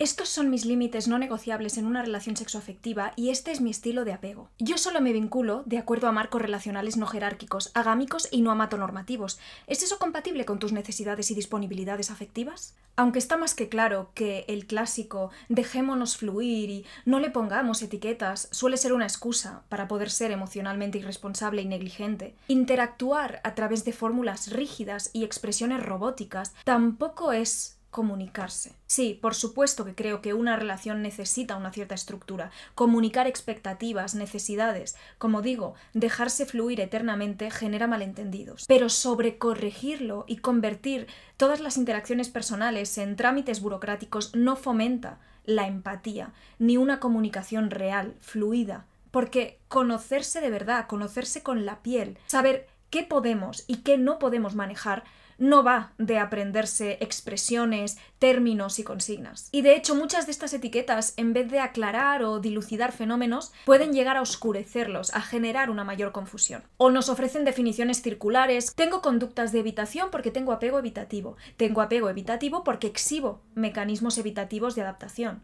Estos son mis límites no negociables en una relación sexoafectiva y este es mi estilo de apego. Yo solo me vinculo de acuerdo a marcos relacionales no jerárquicos, agámicos y no amatonormativos. ¿Es eso compatible con tus necesidades y disponibilidades afectivas? Aunque está más que claro que el clásico dejémonos fluir y no le pongamos etiquetas suele ser una excusa para poder ser emocionalmente irresponsable y negligente, interactuar a través de fórmulas rígidas y expresiones robóticas tampoco es comunicarse. Sí, por supuesto que creo que una relación necesita una cierta estructura, comunicar expectativas, necesidades. Como digo, dejarse fluir eternamente genera malentendidos. Pero sobrecorregirlo y convertir todas las interacciones personales en trámites burocráticos no fomenta la empatía, ni una comunicación real, fluida. Porque conocerse de verdad, conocerse con la piel, saber qué podemos y qué no podemos manejar no va de aprenderse expresiones, términos y consignas. Y de hecho muchas de estas etiquetas, en vez de aclarar o dilucidar fenómenos, pueden llegar a oscurecerlos, a generar una mayor confusión. O nos ofrecen definiciones circulares, tengo conductas de evitación porque tengo apego evitativo, tengo apego evitativo porque exhibo mecanismos evitativos de adaptación.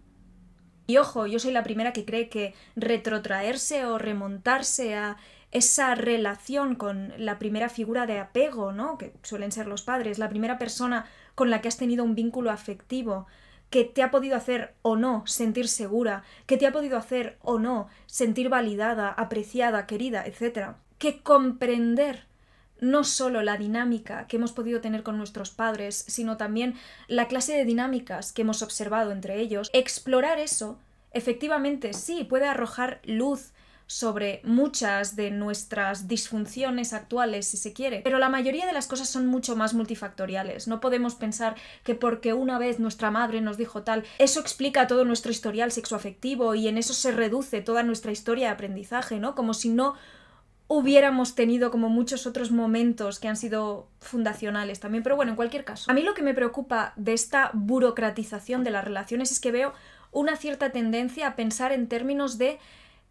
Y ojo, yo soy la primera que cree que retrotraerse o remontarse a esa relación con la primera figura de apego, ¿no? Que suelen ser los padres, la primera persona con la que has tenido un vínculo afectivo, que te ha podido hacer o no sentir segura, que te ha podido hacer o no sentir validada, apreciada, querida, etc. Que comprender no solo la dinámica que hemos podido tener con nuestros padres, sino también la clase de dinámicas que hemos observado entre ellos, explorar eso, efectivamente sí, puede arrojar luz sobre muchas de nuestras disfunciones actuales, si se quiere. Pero la mayoría de las cosas son mucho más multifactoriales. No podemos pensar que porque una vez nuestra madre nos dijo tal, eso explica todo nuestro historial sexoafectivo y en eso se reduce toda nuestra historia de aprendizaje, ¿no? Como si no hubiéramos tenido como muchos otros momentos que han sido fundacionales también, pero bueno, en cualquier caso. A mí lo que me preocupa de esta burocratización de las relaciones es que veo una cierta tendencia a pensar en términos de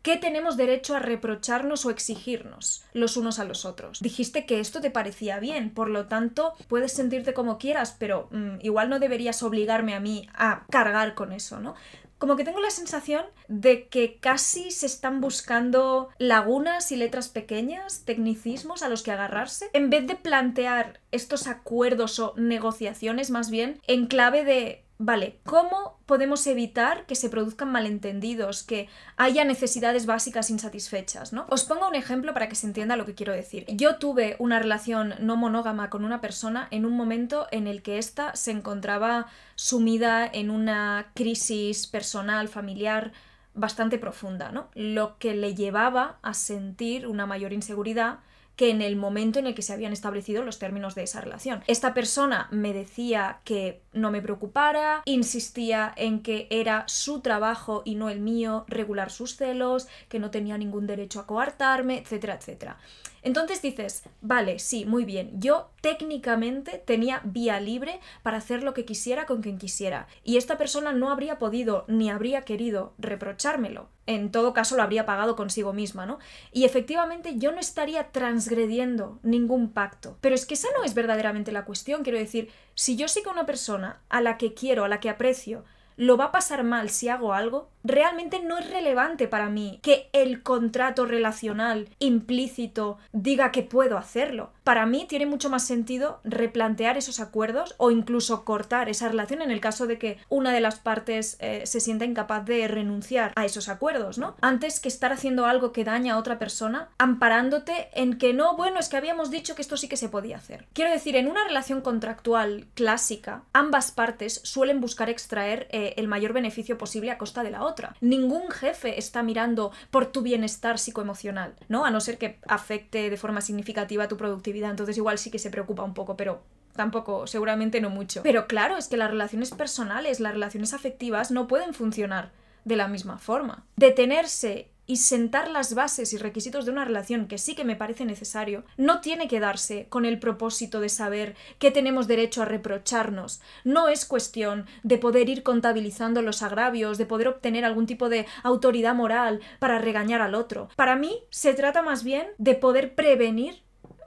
¿Qué tenemos derecho a reprocharnos o exigirnos los unos a los otros? Dijiste que esto te parecía bien, por lo tanto, puedes sentirte como quieras, pero mm, igual no deberías obligarme a mí a cargar con eso, ¿no? Como que tengo la sensación de que casi se están buscando lagunas y letras pequeñas, tecnicismos a los que agarrarse, en vez de plantear estos acuerdos o negociaciones más bien en clave de vale, ¿cómo podemos evitar que se produzcan malentendidos, que haya necesidades básicas insatisfechas, ¿no? Os pongo un ejemplo para que se entienda lo que quiero decir. Yo tuve una relación no monógama con una persona en un momento en el que ésta se encontraba sumida en una crisis personal, familiar, bastante profunda, ¿no? Lo que le llevaba a sentir una mayor inseguridad que en el momento en el que se habían establecido los términos de esa relación. Esta persona me decía que no me preocupara, insistía en que era su trabajo y no el mío regular sus celos, que no tenía ningún derecho a coartarme, etcétera, etcétera. Entonces dices, vale, sí, muy bien, yo técnicamente tenía vía libre para hacer lo que quisiera con quien quisiera, y esta persona no habría podido ni habría querido reprochármelo. En todo caso, lo habría pagado consigo misma, ¿no? Y efectivamente yo no estaría transgrediendo ningún pacto. Pero es que esa no es verdaderamente la cuestión. Quiero decir, si yo sé que una persona a la que quiero, a la que aprecio, lo va a pasar mal si hago algo, realmente no es relevante para mí que el contrato relacional implícito diga que puedo hacerlo. Para mí tiene mucho más sentido replantear esos acuerdos o incluso cortar esa relación en el caso de que una de las partes eh, se sienta incapaz de renunciar a esos acuerdos, ¿no? Antes que estar haciendo algo que daña a otra persona, amparándote en que no, bueno, es que habíamos dicho que esto sí que se podía hacer. Quiero decir, en una relación contractual clásica, ambas partes suelen buscar extraer eh, el mayor beneficio posible a costa de la otra. Ningún jefe está mirando por tu bienestar psicoemocional, ¿no? A no ser que afecte de forma significativa tu productividad, entonces igual sí que se preocupa un poco, pero tampoco, seguramente no mucho. Pero claro, es que las relaciones personales, las relaciones afectivas no pueden funcionar de la misma forma. Detenerse y sentar las bases y requisitos de una relación que sí que me parece necesario, no tiene que darse con el propósito de saber que tenemos derecho a reprocharnos. No es cuestión de poder ir contabilizando los agravios, de poder obtener algún tipo de autoridad moral para regañar al otro. Para mí se trata más bien de poder prevenir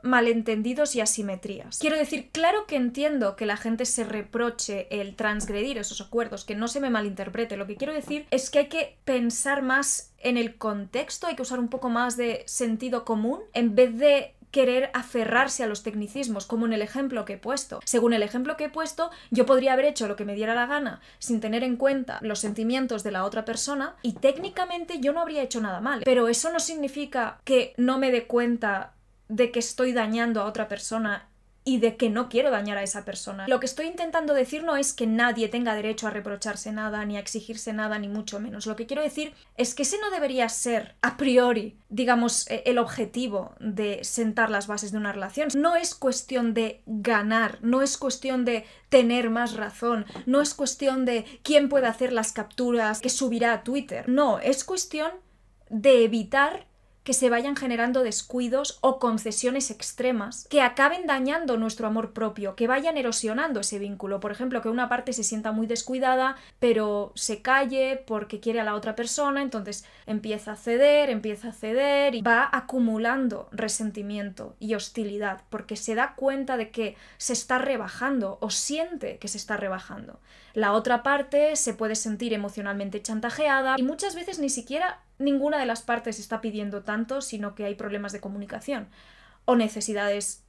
malentendidos y asimetrías. Quiero decir, claro que entiendo que la gente se reproche el transgredir esos acuerdos, que no se me malinterprete. Lo que quiero decir es que hay que pensar más en el contexto, hay que usar un poco más de sentido común en vez de querer aferrarse a los tecnicismos, como en el ejemplo que he puesto. Según el ejemplo que he puesto, yo podría haber hecho lo que me diera la gana sin tener en cuenta los sentimientos de la otra persona y técnicamente yo no habría hecho nada mal. Pero eso no significa que no me dé cuenta de que estoy dañando a otra persona y de que no quiero dañar a esa persona. Lo que estoy intentando decir no es que nadie tenga derecho a reprocharse nada, ni a exigirse nada, ni mucho menos. Lo que quiero decir es que ese no debería ser, a priori, digamos, e, el objetivo de sentar las bases de una relación. No es cuestión de ganar, no es cuestión de tener más razón, no es cuestión de quién puede hacer las capturas que subirá a Twitter. No, es cuestión de evitar que se vayan generando descuidos o concesiones extremas que acaben dañando nuestro amor propio, que vayan erosionando ese vínculo. Por ejemplo, que una parte se sienta muy descuidada, pero se calle porque quiere a la otra persona, entonces empieza a ceder, empieza a ceder y va acumulando resentimiento y hostilidad porque se da cuenta de que se está rebajando o siente que se está rebajando. La otra parte se puede sentir emocionalmente chantajeada y muchas veces ni siquiera ninguna de las partes está pidiendo tanto, sino que hay problemas de comunicación o necesidades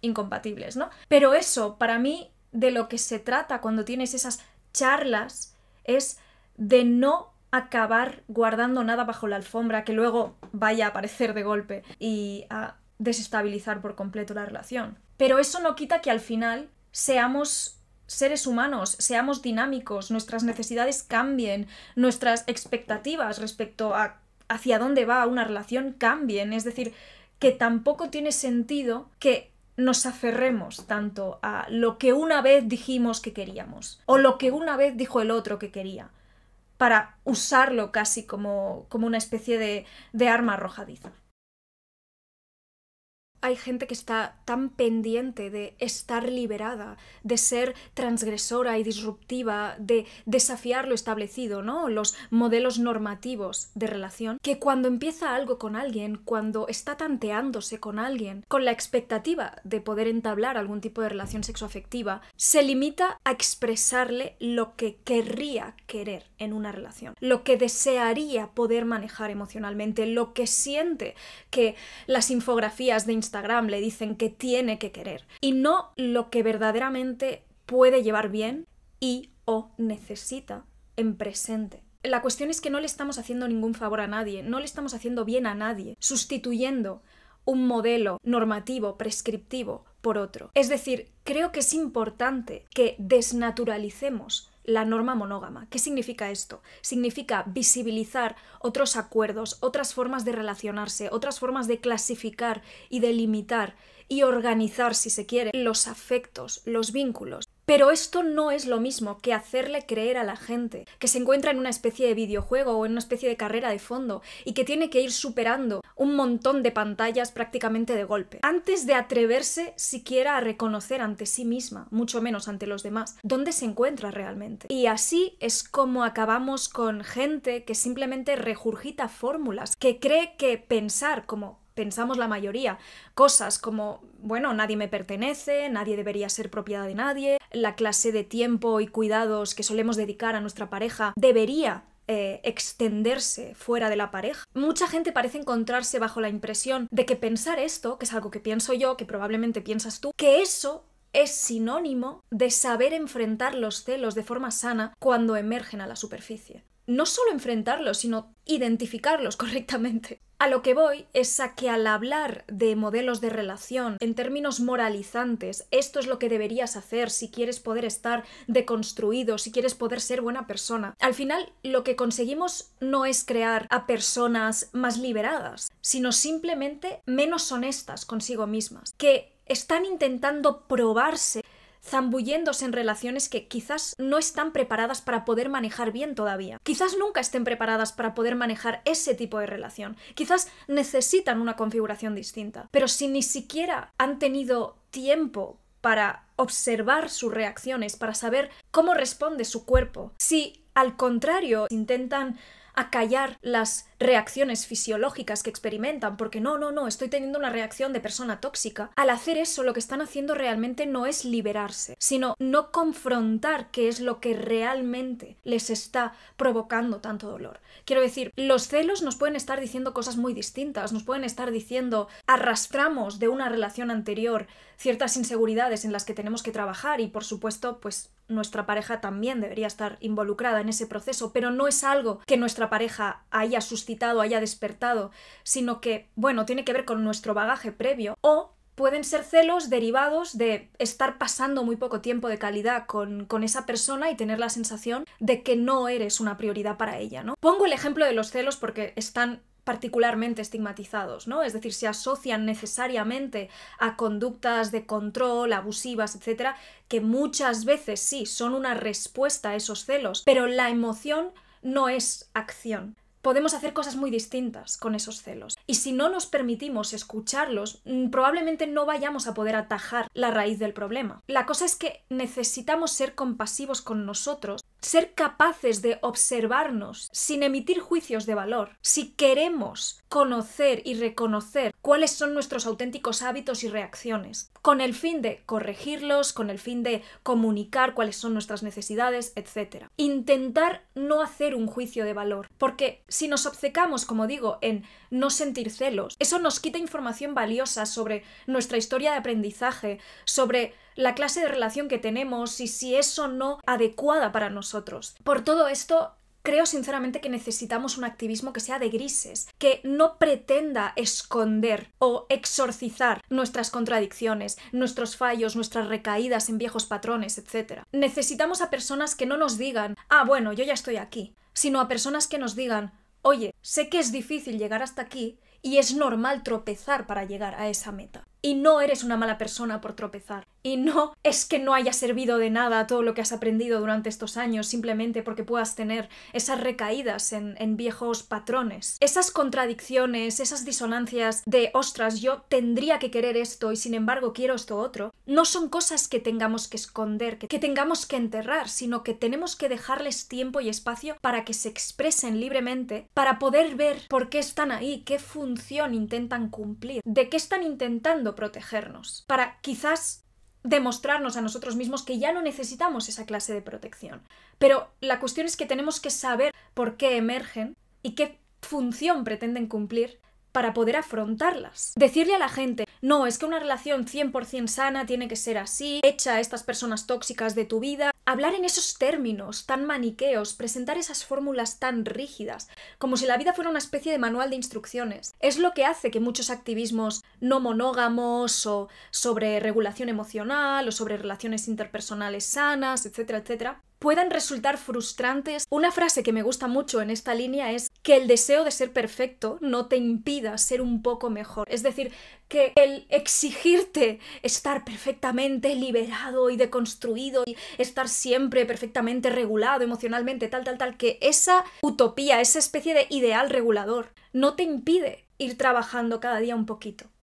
incompatibles, ¿no? Pero eso, para mí, de lo que se trata cuando tienes esas charlas es de no acabar guardando nada bajo la alfombra que luego vaya a aparecer de golpe y a desestabilizar por completo la relación. Pero eso no quita que al final seamos seres humanos, seamos dinámicos, nuestras necesidades cambien, nuestras expectativas respecto a hacia dónde va una relación cambien. Es decir, que tampoco tiene sentido que nos aferremos tanto a lo que una vez dijimos que queríamos o lo que una vez dijo el otro que quería para usarlo casi como, una especie de arma arrojadiza hay gente que está tan pendiente de estar liberada, de ser transgresora y disruptiva, de desafiar lo establecido, ¿no? Los modelos normativos de relación, que cuando empieza algo con alguien, cuando está tanteándose con alguien, con la expectativa de poder entablar algún tipo de relación sexoafectiva, se limita a expresarle lo que querría querer en una relación, lo que desearía poder manejar emocionalmente, lo que siente que las infografías de Instagram Instagram le dicen que tiene que querer y no lo que verdaderamente puede llevar bien y o necesita en presente. La cuestión es que no le estamos haciendo ningún favor a nadie, no le estamos haciendo bien a nadie, sustituyendo un modelo normativo, prescriptivo, por otro. Es decir, creo que es importante que desnaturalicemos la norma monógama. ¿Qué significa esto? Significa visibilizar otros acuerdos, otras formas de relacionarse, otras formas de clasificar y delimitar y organizar, si se quiere, los afectos, los vínculos. Pero esto no es lo mismo que hacerle creer a la gente que se encuentra en una especie de videojuego o en una especie de carrera de fondo y que tiene que ir superando un montón de pantallas prácticamente de golpe, antes de atreverse siquiera a reconocer ante sí misma, mucho menos ante los demás, dónde se encuentra realmente. Y así es como acabamos con gente que simplemente regurgita fórmulas, que cree que pensar como pensamos la mayoría. Cosas como, bueno, nadie me pertenece, nadie debería ser propiedad de nadie, la clase de tiempo y cuidados que solemos dedicar a nuestra pareja debería eh, extenderse fuera de la pareja. Mucha gente parece encontrarse bajo la impresión de que pensar esto, que es algo que pienso yo, que probablemente piensas tú, que eso es sinónimo de saber enfrentar los celos de forma sana cuando emergen a la superficie. No solo enfrentarlos, sino identificarlos correctamente. A lo que voy es a que al hablar de modelos de relación en términos moralizantes, esto es lo que deberías hacer si quieres poder estar deconstruido, si quieres poder ser buena persona. Al final, lo que conseguimos no es crear a personas más liberadas, sino simplemente menos honestas consigo mismas, que están intentando probarse zambulléndose en relaciones que quizás no están preparadas para poder manejar bien todavía. Quizás nunca estén preparadas para poder manejar ese tipo de relación. Quizás necesitan una configuración distinta. Pero si ni siquiera han tenido tiempo para observar sus reacciones, para saber cómo responde su cuerpo, si al contrario intentan acallar las reacciones fisiológicas que experimentan, porque no, no, no, estoy teniendo una reacción de persona tóxica. Al hacer eso, lo que están haciendo realmente no es liberarse, sino no confrontar qué es lo que realmente les está provocando tanto dolor. Quiero decir, los celos nos pueden estar diciendo cosas muy distintas, nos pueden estar diciendo arrastramos de una relación anterior ciertas inseguridades en las que tenemos que trabajar y por supuesto, pues nuestra pareja también debería estar involucrada en ese proceso, pero no es algo que nuestra pareja haya suscitado, haya despertado, sino que, bueno, tiene que ver con nuestro bagaje previo o pueden ser celos derivados de estar pasando muy poco tiempo de calidad con, con, esa persona y tener la sensación de que no eres una prioridad para ella, ¿no? Pongo el ejemplo de los celos porque están particularmente estigmatizados, ¿no? Es decir, se asocian necesariamente a conductas de control, abusivas, etcétera, que muchas veces sí son una respuesta a esos celos, pero la emoción no es acción. Podemos hacer cosas muy distintas con esos celos. Y si no nos permitimos escucharlos, mm, probablemente no vayamos a poder atajar la raíz del problema. La cosa es que necesitamos ser compasivos con nosotros ser capaces de observarnos sin emitir juicios de valor, si queremos conocer y reconocer cuáles son nuestros auténticos hábitos y reacciones, con el fin de corregirlos, con el fin de comunicar cuáles son nuestras necesidades, etc. Intentar no hacer un juicio de valor, porque si nos obcecamos, como digo, en no sentir celos, eso nos quita información valiosa sobre nuestra historia de aprendizaje, sobre la clase de relación que tenemos y si es o no adecuada para nosotros. Por todo esto, creo sinceramente que necesitamos un activismo que sea de grises, que no pretenda esconder o exorcizar nuestras contradicciones, nuestros fallos, nuestras recaídas en viejos patrones, etc. Necesitamos a personas que no nos digan, ah, bueno, yo ya estoy aquí, sino a personas que nos digan, oye, sé que es difícil llegar hasta aquí y es normal tropezar para llegar a esa meta. Y no eres una mala persona por tropezar. Y no es que no haya servido de nada todo lo que has aprendido durante estos años simplemente porque puedas tener esas recaídas en, viejos patrones. Esas contradicciones, esas disonancias de ostras, yo tendría que querer esto y sin embargo quiero esto otro, no son cosas que tengamos que esconder, que tengamos que enterrar, sino que tenemos que dejarles tiempo y espacio para que se expresen libremente, para poder ver por qué están ahí, qué función intentan cumplir, de qué están intentando protegernos, para quizás demostrarnos a nosotros mismos que ya no necesitamos esa clase de protección. Pero la cuestión es que tenemos que saber por qué emergen y qué función pretenden cumplir para poder afrontarlas. Decirle a la gente, no, es que una relación 100% sana tiene que ser así, echa a estas personas tóxicas de tu vida, Hablar en esos términos tan maniqueos, presentar esas fórmulas tan rígidas, como si la vida fuera una especie de manual de instrucciones, es lo que hace que muchos activismos no monógamos o sobre regulación emocional o sobre relaciones interpersonales sanas, etcétera, etcétera, puedan resultar frustrantes. Una frase que me gusta mucho en esta línea es que el deseo de ser perfecto no te impida ser un poco mejor. Es decir, que el exigirte estar perfectamente liberado y deconstruido y estar siempre perfectamente regulado emocionalmente, tal, tal, tal, que esa utopía, esa especie de ideal regulador, no te impide ir trabajando cada día un poquito.